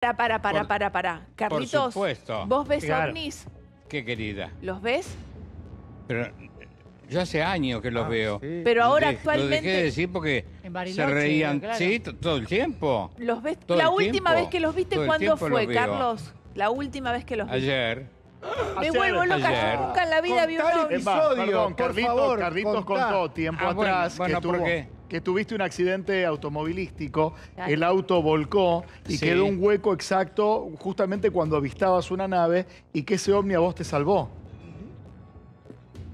Para, para, para, para, para. Carlitos, ¿vos ves a ovnis? Qué querida. ¿Los ves? Pero yo hace años que los ah, veo. Pero ahora actualmente... ¿Qué Lo decir porque se reían. Sí, todo el tiempo. ¿los ves? La última vez que los viste, ¿cuándo fue, Carlos? La última vez que los viste. Ayer. Me vuelvo loca, nunca en la vida vi un episodio, por Carlitos, Carlitos contó tiempo ah, atrás que tuvo que tuviste un accidente automovilístico, el auto volcó y quedó un hueco exacto justamente cuando avistabas una nave y que ese ovni a vos te salvó.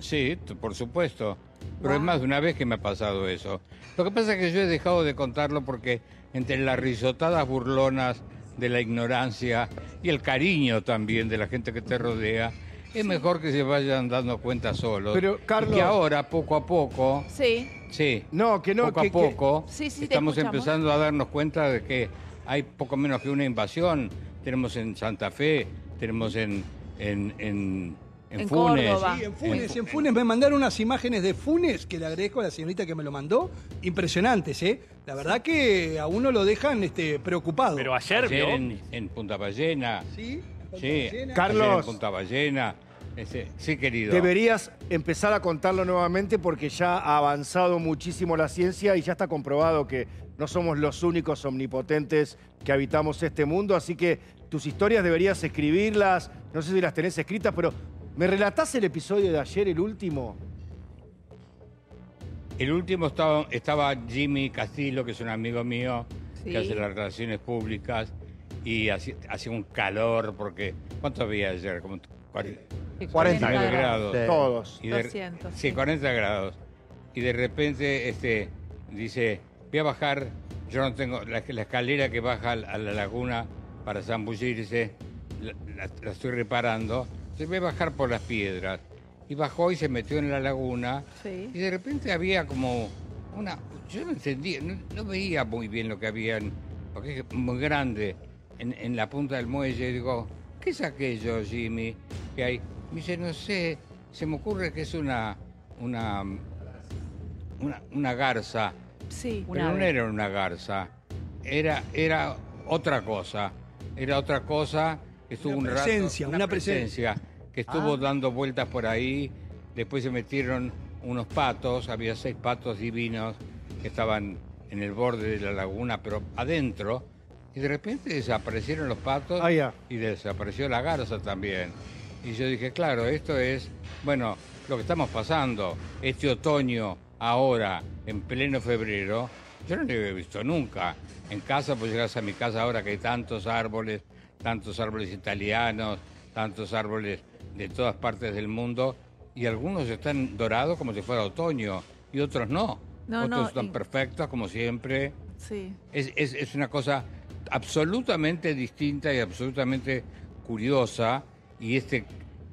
Sí, por supuesto. Pero es más de una vez que me ha pasado eso. Lo que pasa es que yo he dejado de contarlo porque entre las risotadas burlonas de la ignorancia y el cariño también de la gente que te rodea, es mejor que se vayan dando cuenta solos. Pero, Carlos- Y que ahora, poco a poco, Sí. sí, No, que no, poco a poco, Sí, sí, estamos empezando a darnos cuenta de que hay poco menos que una invasión. Tenemos en Santa Fe, tenemos en, en, en, Funes. Sí, en Funes, en Funes me mandaron unas imágenes de Funes que le agradezco a la señorita que me lo mandó, impresionantes, ¿eh? La verdad que a uno lo dejan este, preocupado. Pero ayer, Ayer en, Punta Ballena. Sí, Sí, Carlos en Punta Ballena sí, querido. Deberías empezar a contarlo nuevamente porque ya ha avanzado muchísimo la ciencia y ya está comprobado que no somos los únicos omnipotentes que habitamos este mundo, así que tus historias deberías escribirlas, no sé si las tenés escritas, pero ¿me relatás el episodio de ayer, el último? El último estaba, Jimmy Castillo, que es un amigo mío, que hace las relaciones públicas, y hacía un calor porque... ¿Cuánto había ayer? Como 40, grados. Todos. sí, 40 grados. Y de repente este, dice, voy a bajar, yo no tengo la, escalera que baja a la laguna para zambullirse, la, estoy reparando, se voy a bajar por las piedras. Y bajó y se metió en la laguna. Y de repente había como una... Yo no entendía, no, veía muy bien lo que había, porque es muy grande, en, en la punta del muelle. Y digo, ¿qué es aquello, Jimmy? Que hay me dice, no sé, se me ocurre que es una, una, una, garza. Sí, Pero no era una garza, era, era otra cosa. Era otra cosa, estuvo un presencia, rato, una, una presencia, que estuvo ah. dando vueltas por ahí. Después se metieron unos patos, había seis patos divinos que estaban en el borde de la laguna, pero adentro, y de repente desaparecieron los patos ah, y desapareció la garza también. Y yo dije, claro, esto es, bueno, lo que estamos pasando este otoño, ahora, en pleno febrero, yo no lo había visto nunca. En casa, pues llegas a mi casa ahora que hay tantos árboles, tantos árboles italianos, tantos árboles de todas partes del mundo, y algunos están dorados como si fuera otoño, y otros no. no otros están perfectos como siempre. Sí. Es, es una cosa absolutamente distinta y absolutamente curiosa y este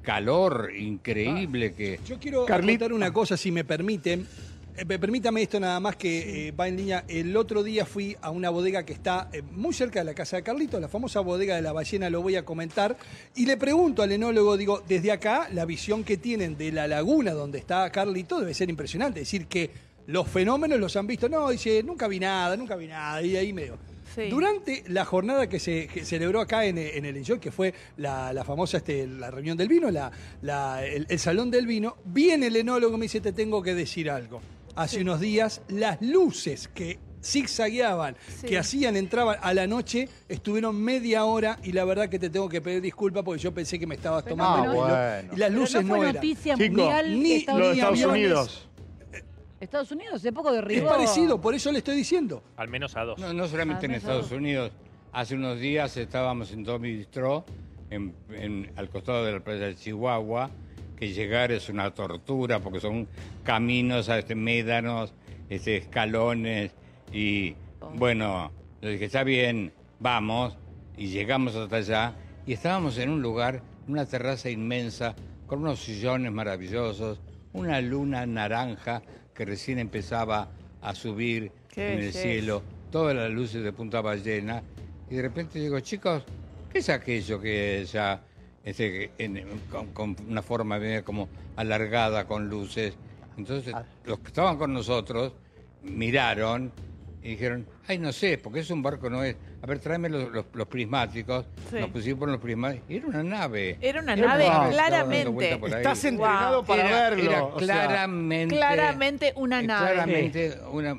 calor increíble ah, que... Yo quiero contar una cosa, si me permiten. Eh, permítame esto nada más que eh, va en línea. El otro día fui a una bodega que está eh, muy cerca de la casa de Carlito, la famosa bodega de la ballena, lo voy a comentar. Y le pregunto al enólogo, digo, desde acá la visión que tienen de la laguna donde está Carlito debe ser impresionante. Es decir, que los fenómenos los han visto. No, dice, nunca vi nada, nunca vi nada. Y ahí medio durante la jornada que se celebró acá en, en el Enjoy, que fue la, famosa este, la reunión del vino, la, el, salón del vino, viene el enólogo y me dice, te tengo que decir algo. Hace unos días, las luces que zigzagueaban, que hacían, entraban a la noche, estuvieron media hora y la verdad que te tengo que pedir disculpas porque yo pensé que me estabas tomando. Ah, bueno. Y las luces no, noticia Mundial ni, Estados, Unidos. Estados Unidos de poco derribó. Es parecido, por eso le estoy diciendo. Al menos a dos. No, solamente ah, en Estados Unidos. Hace unos días estábamos en Tommy en- al costado de la playa de Chihuahua, que llegar es una tortura porque son caminos, este, médanos, este, escalones. Y oh. bueno, le dije, está bien, vamos. Y llegamos hasta allá y estábamos en un lugar, una terraza inmensa, con unos sillones maravillosos, una luna naranja que recién empezaba a subir en el cielo, todas las luces de Punta Ballena, y de repente digo, chicos, ¿qué es aquello que ya, este, con, una forma como alargada con luces? Entonces, ah. los que estaban con nosotros miraron y dijeron, ay, no sé, porque es un barco, no es. A ver, tráeme los, prismáticos. Nos pusimos los prismáticos. Era una nave. Era una nave, claramente. Estás entrenado para verlo. claramente. claramente una eh, nave. Claramente una.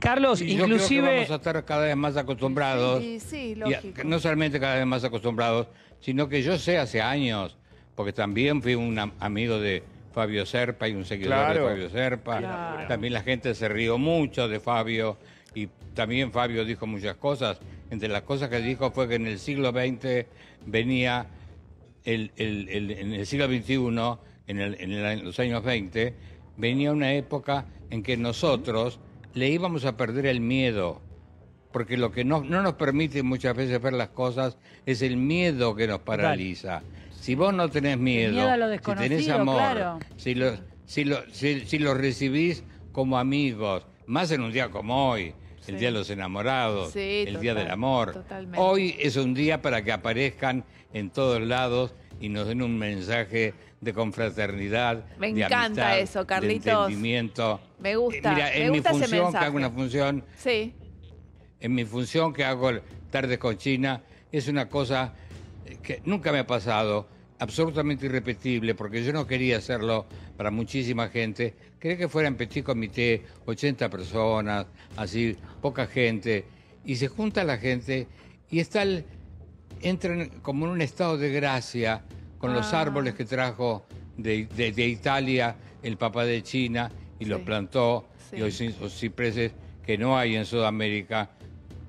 Carlos, inclusive. vamos a estar cada vez más acostumbrados. Sí, sí, lógico. no solamente cada vez más acostumbrados, sino que yo sé hace años, porque también fui un amigo de, Fabio Serpa, y un seguidor de Fabio Serpa. También la gente se rió mucho de Fabio y también Fabio dijo muchas cosas. Entre las cosas que dijo fue que en el siglo XX venía, el, en el siglo XXI, en, los años 20, venía una época en que nosotros le íbamos a perder el miedo porque lo que no, no, nos permite muchas veces ver las cosas es el miedo que nos paraliza. Si vos no tenés miedo, si tenés amor, si, si, los recibís como amigos, más en un día como hoy, el Día de los Enamorados, el Día del Amor. Hoy es un día para que aparezcan en todos lados y nos den un mensaje de confraternidad. Me encanta eso, Carlitos. Me gusta. mira, en mi función, hago una función. Sí. En mi función que hago tardes con China, es una cosa nunca me ha pasado, absolutamente irrepetible, porque yo no quería hacerlo para muchísima gente. Quería que fuera en petit comité, 80 personas, así, poca gente. Y se junta la gente y está entran como en un estado de gracia con los ah. árboles que trajo de, Italia el papá de China y los plantó, y los, los cipreses que no hay en Sudamérica,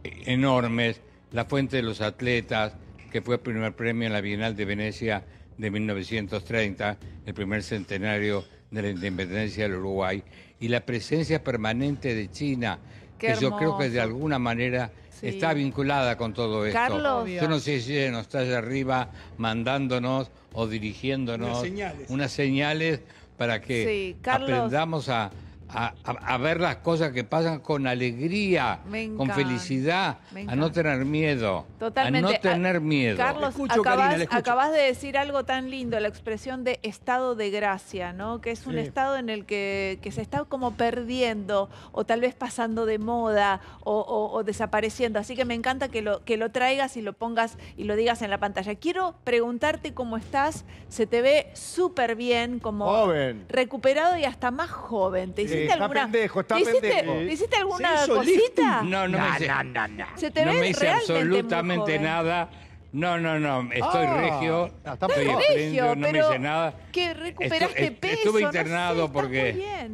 eh, enormes, la fuente de los atletas, que fue el primer premio en la Bienal de Venecia de 1930, el primer centenario de la independencia del Uruguay, y la presencia permanente de China, que yo creo que de alguna manera está vinculada con todo esto. Carlos. Yo no sé si nos está allá arriba mandándonos o dirigiéndonos unas señales, para que aprendamos a a, ver las cosas que pasan con alegría, con felicidad, a no tener miedo. Totalmente. A no ah, tener miedo. Carlos, acabas, de decir algo tan lindo, la expresión de estado de gracia, ¿no? Que es un estado en el que, que, se está como perdiendo o tal vez pasando de moda o, o, desapareciendo. Así que me encanta que lo, que lo traigas y lo pongas y lo digas en la pantalla. Quiero preguntarte cómo estás. Se te ve súper bien, como joven. recuperado y hasta más joven. Te está pendejo, está ¿Hiciste, pendejo. ¿Hiciste alguna cosita? No, no, me hice, no me hice absolutamente nada. No, no, no, estoy regio. Ah, estoy regio, no me hice nada. ¿Qué, recuperaste peso. Estuve internado porque.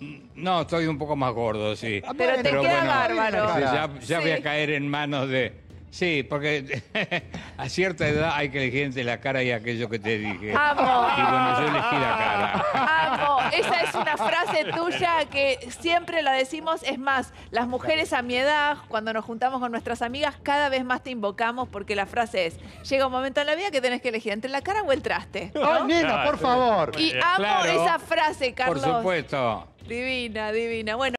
Mm, no, estoy un poco más gordo, sí. Ah, pero, te queda bueno, bárbaro. Ya, voy a caer en manos de Sí, porque a cierta edad hay que elegir entre la cara y aquello que te dije. Amo. Y yo elegí la cara. Amo. Esa es una frase tuya que siempre la decimos. Es más, las mujeres a mi edad, cuando nos juntamos con nuestras amigas, cada vez más te invocamos porque la frase es: llega un momento en la vida que tenés que elegir entre la cara o el traste. Oh, nena, por favor! Y amo esa frase, Carlos. Por supuesto. Divina, divina. Bueno.